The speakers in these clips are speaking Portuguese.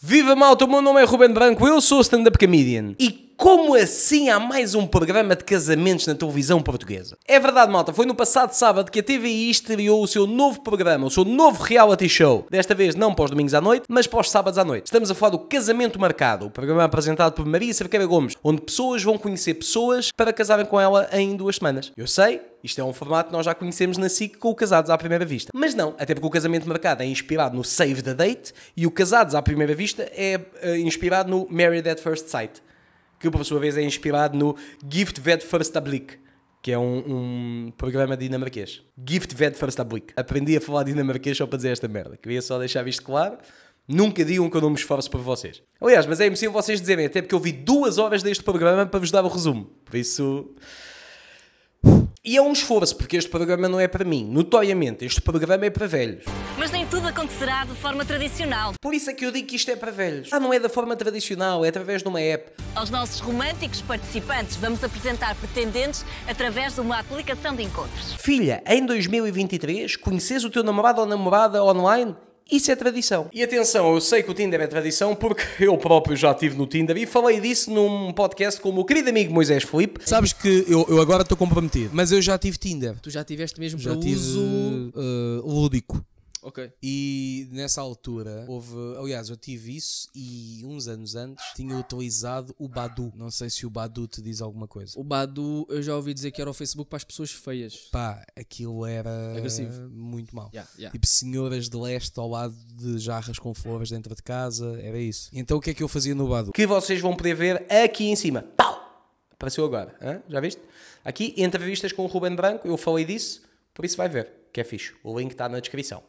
Viva malta, o meu nome é Ruben Branco, eu sou o stand-up comedian. E como assim há mais um programa de casamentos na televisão portuguesa? É verdade, malta, foi no passado sábado que a TVI estreou o seu novo programa, o seu novo reality show. Desta vez não para os domingos à noite, mas para os sábados à noite. Estamos a falar do Casamento Marcado, o programa apresentado por Maria Cerqueira Gomes, onde pessoas vão conhecer pessoas para casarem com ela em duas semanas. Eu sei, isto é um formato que nós já conhecemos na SIC com o Casados à Primeira Vista. Mas não, até porque o casamento marcado é inspirado no Save the Date e o Casados à Primeira Vista é uh, inspirado no Married at First Sight que por sua vez é inspirado no Gift Ved Förstablik, que é um, um, programa dinamarquês. Gift Ved Förstablik. Aprendi a falar dinamarquês só para dizer esta merda. Queria só deixar isto claro. Nunca digam que eu não me esforço por vocês. Aliás, mas é impossível vocês dizerem, até porque eu vi duas horas deste programa para vos dar o resumo. Por isso. E é um esforço, porque este programa não é para mim. Notoriamente, este programa é para velhos. Mas nem tudo acontecerá de forma tradicional. Por isso é que eu digo que isto é para velhos. Ah, não é da forma tradicional, é através de uma app. Aos nossos românticos participantes, vamos apresentar pretendentes através de uma aplicação de encontros. Filha, em 2023, conheces o teu namorado ou namorada online? Isso é tradição. E atenção, eu sei que o Tinder é tradição porque eu próprio já estive no Tinder e falei disso num podcast com o meu querido amigo Moisés Felipe. Sabes que eu, eu agora estou comprometido, mas eu já tive Tinder. Tu já tiveste mesmo já tive, uso uh, lúdico. Ok. E nessa altura houve. Aliás, eu tive isso e uns anos antes tinha utilizado o Badu. Não sei se o Badu te diz alguma coisa. O Badu, eu já ouvi dizer que era o Facebook para as pessoas feias. Pá, aquilo era. Agressivo. Muito mal. Yeah, yeah. Tipo, senhoras de leste ao lado de jarras com flores dentro de casa, era isso. Então o que é que eu fazia no Badu? Que vocês vão poder ver aqui em cima. Pau! Apareceu agora. Hã? Já viste? Aqui, entrevistas com o Ruben Branco, eu falei disso, por isso vai ver, que é fixe. O link está na descrição.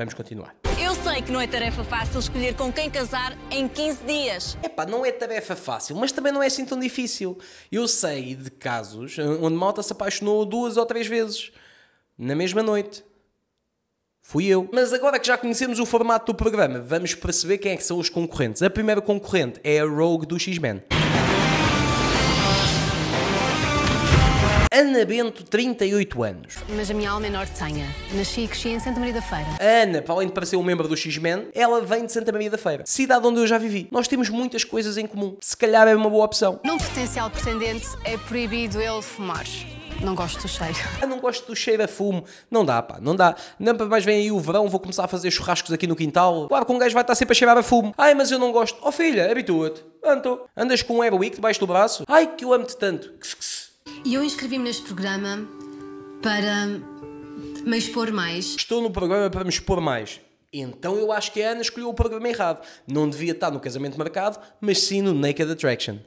Vamos continuar. Eu sei que não é tarefa fácil escolher com quem casar em 15 dias. Epá, não é tarefa fácil, mas também não é assim tão difícil. Eu sei de casos onde malta se apaixonou duas ou três vezes na mesma noite. Fui eu. Mas agora que já conhecemos o formato do programa, vamos perceber quem é que são os concorrentes. A primeira concorrente é a Rogue do X-Men. Ana Bento, 38 anos. Mas a minha alma é norte norte-sanha. Nasci e cresci em Santa Maria da Feira. A Ana, para além de parecer um membro do X-Men, ela vem de Santa Maria da Feira, cidade onde eu já vivi. Nós temos muitas coisas em comum. Se calhar é uma boa opção. Num potencial pretendente é proibido ele fumar. Não gosto do cheiro. Eu não gosto do cheiro a fumo. Não dá, pá, não dá. Não, mas vem aí o verão, vou começar a fazer churrascos aqui no quintal. Claro que um gajo vai estar sempre a cheirar a fumo. Ai, mas eu não gosto. Oh filha, habitua-te. Anto. Andas com um Airwick debaixo do braço? Ai, que eu amo-te tanto. E eu inscrevi-me neste programa para me expor mais. Estou no programa para me expor mais. Então eu acho que a Ana escolheu o programa errado. Não devia estar no casamento marcado, mas sim no Naked Attraction.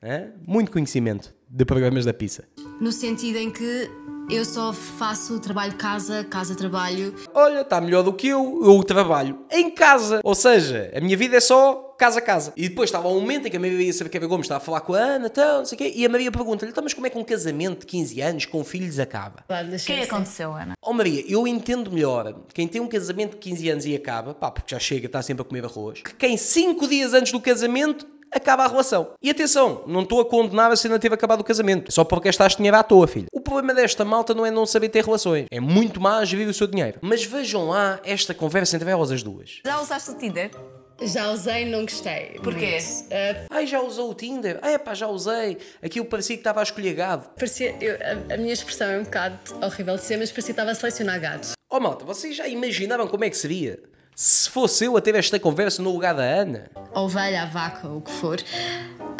É? Muito conhecimento de programas da pizza. No sentido em que eu só faço trabalho casa, casa trabalho. Olha, está melhor do que eu, eu trabalho em casa. Ou seja, a minha vida é só casa a casa. E depois estava um momento em que a Maria que a Gomes estava a falar com a Ana, então, não sei o quê, e a Maria pergunta-lhe, então, mas como é que um casamento de 15 anos com filhos acaba? O que é é. aconteceu, Ana? Oh Maria, eu entendo melhor quem tem um casamento de 15 anos e acaba, pá, porque já chega, está sempre a comer arroz, que quem 5 dias antes do casamento acaba a relação. E atenção, não estou a condenar a cena teve acabado o casamento, só porque gastaste dinheiro à toa, filho. O problema desta malta não é não saber ter relações, é muito má gerir o seu dinheiro. Mas vejam lá esta conversa entre elas as duas. Já usaste o Tinder? Já usei, não gostei. Porquê? uh... Ai, já usou o Tinder? Ah, é pá, já usei. Aquilo parecia que estava a escolher gado. Parecia, eu, a, a, minha expressão é um bocado horrível de ser, mas parecia que estava a selecionar gados. Oh malta, vocês já imaginavam como é que seria? Se fosse eu a ter esta conversa no lugar da Ana? Ovelha, vaca, o que for.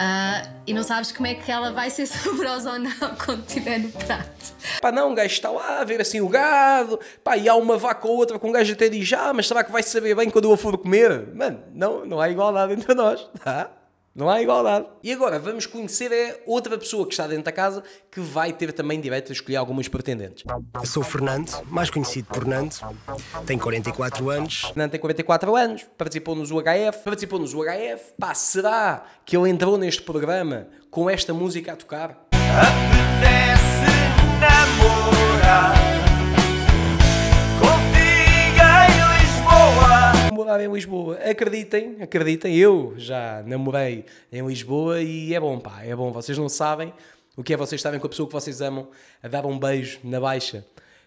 Uh, e não sabes como é que ela vai ser saborosa ou não quando estiver no prato. Pá, não, um gajo está lá a ver assim o gado, pá, e há uma vaca ou outra com um gajo até diz, ah, mas será que vai saber bem quando eu for comer? Mano, não, não há igualdade entre nós, tá? Não há igualdade. E agora vamos conhecer a outra pessoa que está dentro da casa que vai ter também direito a escolher algumas pretendentes. Eu sou o Fernando, mais conhecido por Nando. Tenho 44 anos. Fernando tem 44 anos, participou nos UHF. Participou nos UHF. Pá, será que ele entrou neste programa com esta música a tocar? Apetece namorar. namorava em Lisboa. Acreditem, acreditem, eu já namorei em Lisboa e é bom, pá, é bom. Vocês não sabem o que é vocês estarem com a pessoa que vocês amam a dar um beijo na baixa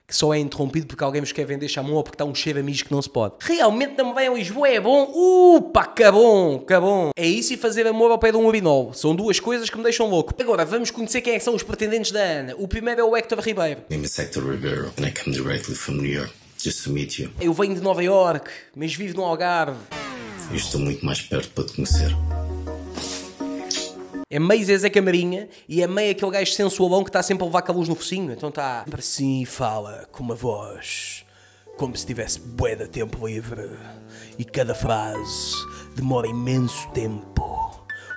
que só é interrompido porque alguém vos quer vender chamou ou porque está um cheiro a mijo que não se pode. Realmente namorar em Lisboa, é bom? Uh, pá, cabom, cabom. É isso e fazer amor ao pé de um urinol. São duas coisas que me deixam louco. Agora, vamos conhecer quem é que são os pretendentes da Ana. O primeiro é o Hector Ribeiro. Meu nome é Hector Ribeiro e eu come directly from New York. Just to meet you. Eu venho de Nova York, mas vivo no Algarve. Eu estou muito mais perto para te conhecer. É meio Zezé Camarinha e é meio aquele gajo sensualão que está sempre a levar calos no focinho. Então está Para e fala com uma voz como se tivesse bué de tempo livre. E cada frase demora imenso tempo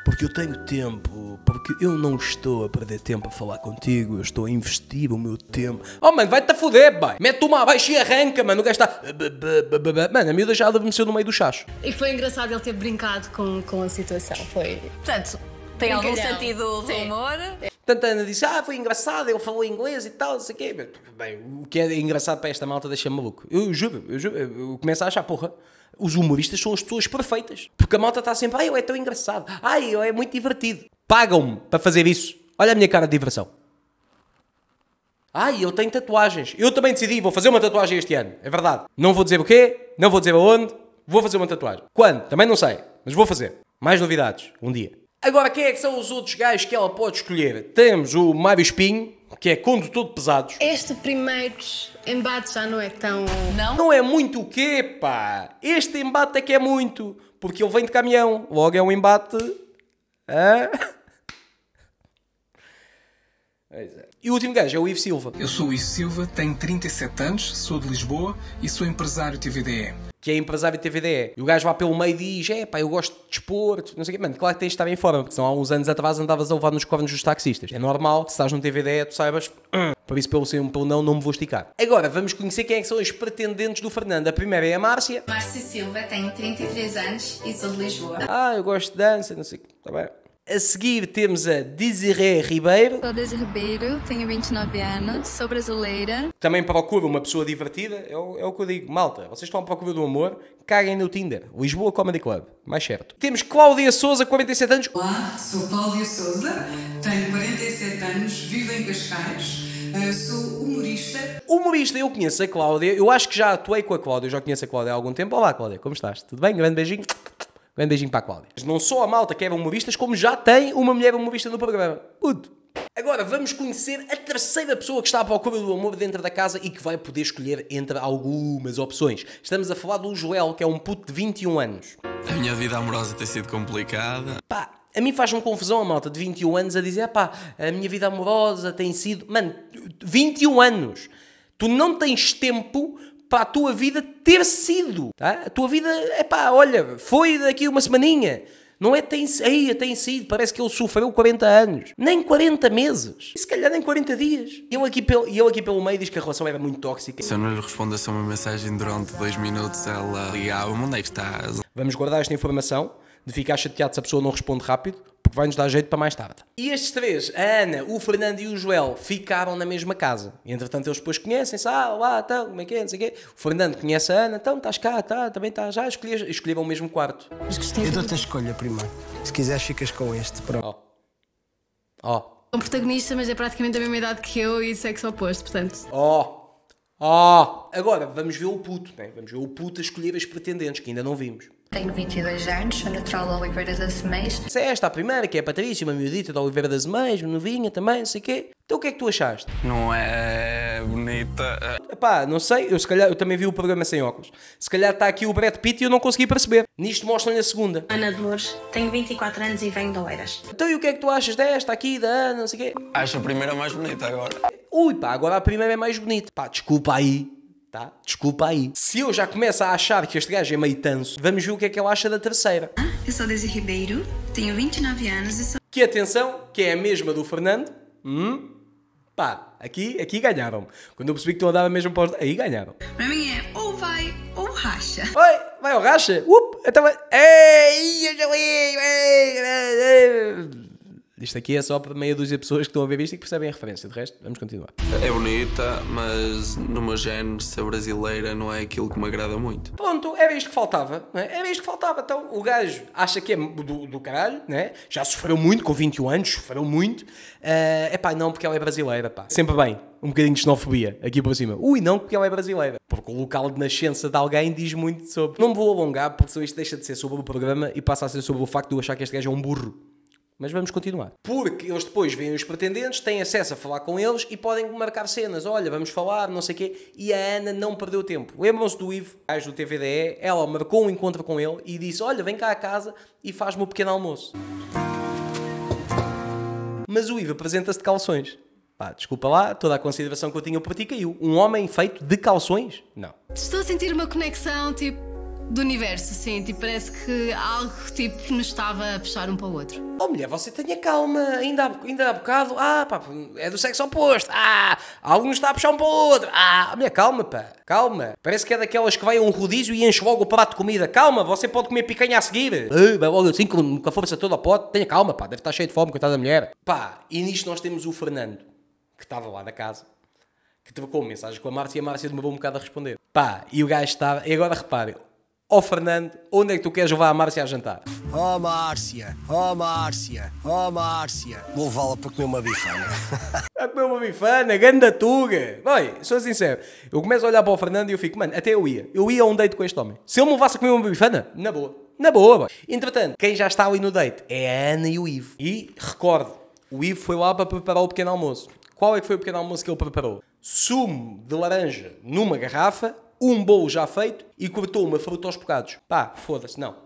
porque eu tenho tempo, porque eu não estou a perder tempo a falar contigo, eu estou a investir o meu tempo. Oh, mano, vai-te a foder, pai! Mete uma abaixo e arranca, mano. O gajo está. Mano, a miúda já adormeceu no meio do chacho. E foi engraçado ele ter brincado com, com a situação, foi. Portanto, tem algum sentido do humor. Tanto a Ana disse, ah, foi engraçado, ele falou inglês e tal, não sei o quê. bem, o que é engraçado para esta malta deixa-me maluco. Eu juro, eu juro, eu começo a achar, porra, os humoristas são as pessoas perfeitas. Porque a malta está sempre, Ah, eu é tão engraçado, ah, eu é muito divertido. Pagam-me para fazer isso. Olha a minha cara de diversão. Ah, eu tenho tatuagens. Eu também decidi, vou fazer uma tatuagem este ano. É verdade. Não vou dizer o quê, não vou dizer aonde, vou fazer uma tatuagem. Quando? Também não sei, mas vou fazer. Mais novidades, um dia. Agora, quem é que são os outros gajos que ela pode escolher? Temos o Mário Espinho, que é condutor de pesados. Este primeiro embate já não é tão... Não? Não é muito o quê, pá? Este embate é que é muito, porque ele vem de caminhão. Logo é um embate... Hã? É. E o último gajo é o Ivo Silva. Eu sou o Ivo Silva, tenho 37 anos, sou de Lisboa e sou empresário TVDE que é empresário de TVDE. E o gajo lá pelo meio diz: é pá, eu gosto de desporto, não sei o quê. Mano, claro que tens de estar em forma, porque senão há uns anos atrás andavas a levar nos cornos dos taxistas. É normal que se estás no TVDE tu saibas. Por isso, pelo sim pelo não, não me vou esticar. Agora, vamos conhecer quem é que são os pretendentes do Fernando. A primeira é a Márcia. Márcia Silva, tenho 33 anos e sou de Lisboa. Ah, eu gosto de dança, não sei o que. Tá bem. A seguir temos a Desirée Ribeiro. Sou Desirée Ribeiro, tenho 29 anos, sou brasileira. Também procura uma pessoa divertida, é o, é o que eu digo. Malta, vocês estão à procura do amor, caguem no Tinder. Lisboa Comedy Club, mais certo. Temos Cláudia Souza, 47 anos. Olá, sou Cláudia Souza, tenho 47 anos, vivo em Cascais. Eh, sou humorista. Humorista, eu conheço a Cláudia, eu acho que já atuei com a Cláudia, eu já conheço a Cláudia há algum tempo. Olá, Cláudia, como estás? Tudo bem? Grande beijinho. Grande beijinho para a Cláudia. Não só a malta que é humoristas, como já tem uma mulher humorista no programa. Puto. Agora vamos conhecer a terceira pessoa que está à procura do amor dentro da casa e que vai poder escolher entre algumas opções. Estamos a falar do Joel, que é um puto de 21 anos. A minha vida amorosa tem sido complicada. Pá, a mim faz-me confusão a malta de 21 anos a dizer, pá, a minha vida amorosa tem sido. Mano, 21 anos! Tu não tens tempo para a tua vida ter sido. Tá? A tua vida, é pá, olha, foi daqui uma semaninha. Não é tem, aí, é tem sido, parece que ele sofreu 40 anos. Nem 40 meses. E se calhar nem 40 dias. E ele aqui pelo, aqui pelo meio diz que a relação era muito tóxica. Se eu não lhe respondo a uma mensagem durante dois minutos, ela ligava-me, onde é que estás? Vamos guardar esta informação de ficar chateado se a pessoa não responde rápido, porque vai-nos dar jeito para mais tarde. E estes três, a Ana, o Fernando e o Joel, ficaram na mesma casa. E, entretanto, eles depois conhecem-se, ah, lá, então, como é que é, não sei o quê. O Fernando conhece a Ana, então, estás cá, tá, também estás já, escolheram, o mesmo quarto. Eu dou-te a escolha primeiro. Se quiseres, ficas com este, pronto. Ó. Oh. Ó. Oh. Um protagonista, mas é praticamente a mesma idade que eu e sexo oposto, portanto. Ó. Oh. Ó. Oh. Agora, vamos ver o puto, né? Vamos ver o puto a escolher as pretendentes, que ainda não vimos. Tenho 22 anos, sou natural de Oliveira das Meias. Se é esta a primeira, que é a Patrícia, uma miudita de Oliveira das Meias, novinha também, não sei o quê. Então o que é que tu achaste? Não é bonita. Pá, não sei, eu se calhar, eu também vi o programa sem óculos. Se calhar está aqui o Brad Pitt e eu não consegui perceber. Nisto mostram-lhe a segunda. Ana Dolores, tenho 24 anos e venho de Oeiras. Então e o que é que tu achas desta aqui, da Ana, não sei o quê? Acho a primeira mais bonita agora. Ui pá, agora a primeira é mais bonita. Pá, desculpa aí tá? Desculpa aí. Se eu já começo a achar que este gajo é meio tanso, vamos ver o que é que ele acha da terceira. Ah, eu sou Desi Ribeiro, tenho 29 anos e sou... Que atenção, que é a mesma do Fernando. Hum? Pá, aqui, aqui ganharam-me. Quando eu percebi que estão a dar a mesma Aí ganharam. Para mim é ou vai ou racha. Oi, vai ou racha? Up, então vai... Ei, ei, ei, ei, ei. Isto aqui é só para meia dúzia de pessoas que estão a ver isto e que percebem a referência. De resto, vamos continuar. É bonita, mas numa género ser brasileira não é aquilo que me agrada muito. Pronto, era isto que faltava. É Era isto que faltava. Então o gajo acha que é do, do caralho, né? já sofreu muito, com 21 anos, sofreu muito. É uh, eh, pá, não, porque ela é brasileira, pá. Sempre bem um bocadinho de xenofobia aqui por cima. Ui, não, porque ela é brasileira. Porque o local de nascença de alguém diz muito sobre. Não me vou alongar, porque isto deixa de ser sobre o programa e passa a ser sobre o facto de eu achar que este gajo é um burro. Mas vamos continuar. Porque eles depois veem os pretendentes, têm acesso a falar com eles e podem marcar cenas. Olha, vamos falar, não sei o quê. E a Ana não perdeu tempo. Lembram-se do Ivo, gajo do TVDE, ela marcou um encontro com ele e disse: Olha, vem cá a casa e faz-me o um pequeno almoço. Mas o Ivo apresenta-se de calções. Pá, desculpa lá, toda a consideração que eu tinha por ti caiu. Um homem feito de calções? Não. Estou a sentir uma conexão, tipo, do universo, assim, tipo, parece que algo tipo, nos estava a puxar um para o outro. Oh mulher, você tenha calma, ainda há, ainda há bocado, ah pá, é do sexo oposto, ah, algo nos está a puxar um para o outro, ah, oh, mulher, calma pá, calma, parece que é daquelas que vai a um rodízio e enche logo o prato de comida, calma, você pode comer picanha a seguir, ah, vai logo assim com, a força toda pode, tenha calma pá, deve estar cheio de fome, coitada da mulher. Pá, e nisto nós temos o Fernando, que estava lá na casa, que trocou mensagem com a Márcia e a Márcia demorou um bocado a responder. Pá, e o gajo estava, e agora repare, Ó oh, Fernando, onde é que tu queres levar a Márcia a jantar? Oh Márcia, oh Márcia, oh Márcia. Vou levá-la para comer uma bifana. a comer uma bifana, ganda tuga. Vai, sou sincero. Eu começo a olhar para o Fernando e eu fico, mano, até eu ia. Eu ia a um date com este homem. Se ele me levasse a comer uma bifana, na boa. Na boa, boy. Entretanto, quem já está ali no date é a Ana e o Ivo. E recordo, o Ivo foi lá para preparar o pequeno almoço. Qual é que foi o pequeno almoço que ele preparou? Sumo de laranja numa garrafa um bolo já feito e cortou uma fruta aos bocados. Pá, foda-se, não.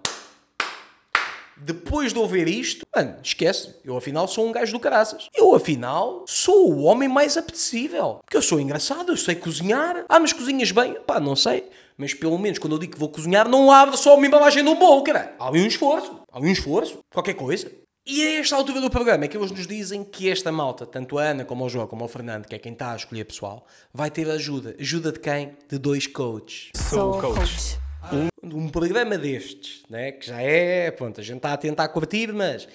Depois de ouvir isto, mano, esquece. Eu afinal sou um gajo do caraças. Eu afinal sou o homem mais apetecível. Porque eu sou engraçado, eu sei cozinhar. Ah, mas cozinhas bem? Pá, não sei. Mas pelo menos quando eu digo que vou cozinhar, não abre só uma embalagem de um bolo, cara. Há ali um esforço. Há ali um esforço. Qualquer coisa. E é a esta altura do programa é que eles nos dizem que esta malta, tanto a Ana como o João, como o Fernando, que é quem está a escolher pessoal, vai ter ajuda. Ajuda de quem? De dois coaches. Sou coach. Um, ah, um programa destes, né? que já é, pronto, a gente está a tentar curtir, mas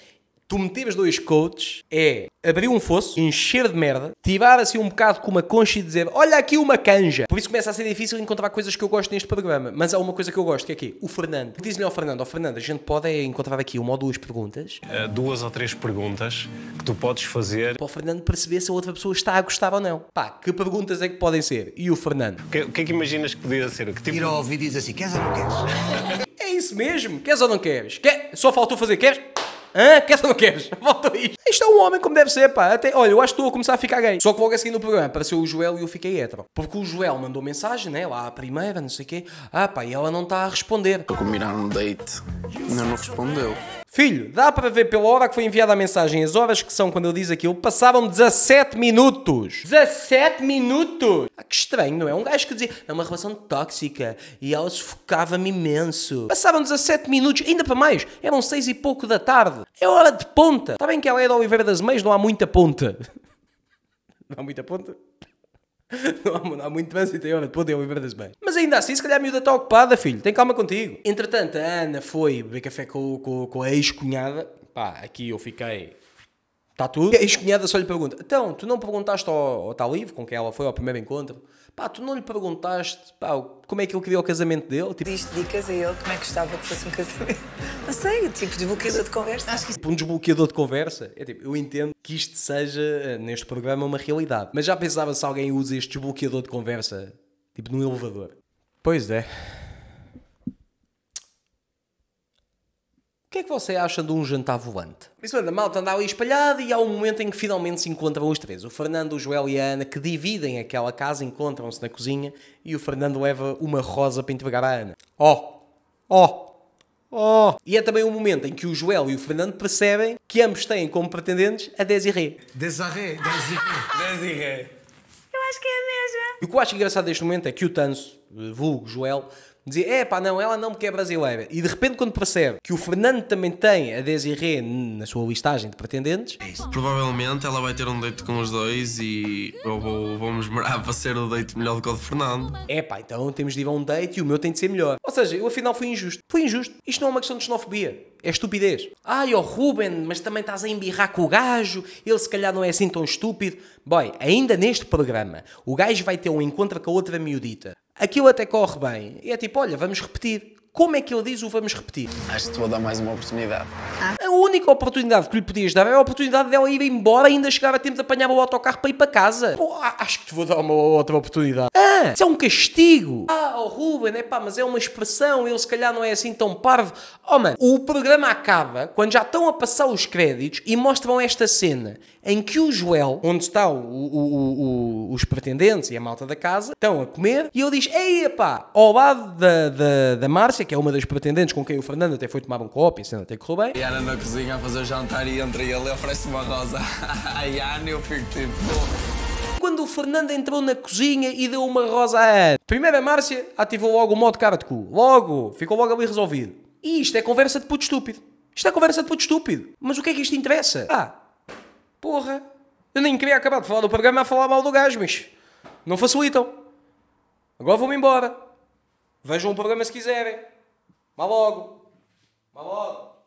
tu meteres dois coaches é abrir um fosso, encher de merda, tirar assim um bocado com uma concha e dizer olha aqui uma canja. Por isso começa a ser difícil encontrar coisas que eu gosto neste programa. Mas há uma coisa que eu gosto, que é aqui, o Fernando. Diz-lhe ao Fernando, ao Fernando, a gente pode é, encontrar aqui uma ou duas perguntas. Uh, duas ou três perguntas que tu podes fazer. Para o Fernando perceber se a outra pessoa está a gostar ou não. Pá, que perguntas é que podem ser? E o Fernando? O que, que, é que imaginas que podia ser? Que tipo... Ir ao ouvido e diz assim, queres ou não queres? é isso mesmo, queres ou não queres? Quer... Só faltou fazer, queres? Hã? Quer ou não queres? Volta aí. Isto é um homem como deve ser, pá. Até, olha, eu acho que estou a começar a ficar gay. Só que logo a seguir no programa apareceu o Joel e eu fiquei hétero. Porque o Joel mandou mensagem, né? Lá à primeira, não sei o quê. Ah, pá, e ela não está a responder. Combinaram um date. Ainda não respondeu. Filho, dá para ver pela hora que foi enviada a mensagem, as horas que são quando ele diz aquilo, passavam 17 minutos. 17 minutos! Ah, que estranho, não é? Um gajo que dizia, é uma relação tóxica e ela sufocava-me imenso. Passavam 17 minutos, ainda para mais, eram 6 e pouco da tarde. É hora de ponta. Está bem que ela é da Oliveira das Meias, não há muita ponta. Não há muita ponta? não, há, muito trânsito aí, olha, podem ver, das bem. Mas ainda assim, se calhar a miúda está ocupada, filho, tem calma contigo. Entretanto, a Ana foi beber café com, com, com a ex-cunhada. Pá, aqui eu fiquei Está tudo? E a cunhada só lhe pergunta: então, tu não perguntaste ao, ao tal livro com quem ela foi ao primeiro encontro? Pá, tu não lhe perguntaste pá, como é que ele queria o casamento dele? Tipo... Diste dicas a ele como é que gostava que fosse um casamento. Não sei, tipo desbloqueador de conversa. Acho que tipo, um desbloqueador de conversa. É tipo, eu entendo que isto seja, eh, neste programa, uma realidade. Mas já pensava se alguém usa este desbloqueador de conversa, tipo, num elevador? Pois é. O que é que você acha de um jantar voante? Isso anda, a malta anda ali espalhada e há um momento em que finalmente se encontram os três. O Fernando, o Joel e a Ana, que dividem aquela casa, encontram-se na cozinha e o Fernando leva uma rosa para entregar à Ana. Ó! Oh, Ó! Oh, Oh. E é também o um momento em que o Joel e o Fernando percebem que ambos têm como pretendentes a Desiré. Desiré, Desiré, Desiré. Eu acho que é a mesma. E o que eu acho engraçado neste momento é que o Tanso, eh, vulgo Joel, dizer, é pá, não, ela não porque é brasileira. E de repente, quando percebe que o Fernando também tem a Desirê na sua listagem de pretendentes. É isso. Provavelmente ela vai ter um date com os dois e eu vou, vamos morar para ser o date melhor do que o de Fernando. É pá, então temos de ir a um date e o meu tem de ser melhor. Ou seja, eu afinal fui injusto. Fui injusto. Isto não é uma questão de xenofobia. É estupidez. Ai, ó oh Ruben, mas também estás a embirrar com o gajo, ele se calhar não é assim tão estúpido. Boy, ainda neste programa, o gajo vai ter um encontro com a outra miudita. Aquilo até corre bem. E é tipo, olha, vamos repetir. Como é que ele diz o vamos repetir? Acho que te vou dar mais uma oportunidade. Ah. A única oportunidade que lhe podias dar é a oportunidade dela ir embora e ainda chegar a tempo de apanhar o autocarro para ir para casa. Pô, acho que te vou dar uma outra oportunidade. Ah, isso é um castigo. Ah, o oh Ruben, é pá, mas é uma expressão, ele se calhar não é assim tão parvo. Oh, mano, o programa acaba quando já estão a passar os créditos e mostram esta cena em que o Joel, onde está o, o, o, os pretendentes e a malta da casa, estão a comer e ele diz: Ei, pá, ao lado da, da, da Márcia, que é uma das pretendentes com quem o Fernando até foi tomar um copo, e assim, até correu bem. E era na cozinha a fazer jantar e entre e ele oferece uma rosa a Ana eu fico tipo... Quando o Fernando entrou na cozinha e deu uma rosa a Ana. Primeiro a Márcia ativou logo o modo cara de cu. Logo. Ficou logo ali resolvido. E isto é conversa de puto estúpido. Isto é conversa de puto estúpido. Mas o que é que isto interessa? Ah, porra. Eu nem queria acabar de falar do programa a falar mal do gajo, mas não facilitam. Agora vou-me embora. Vejam o programa se quiserem. Ma logo! Ma logo!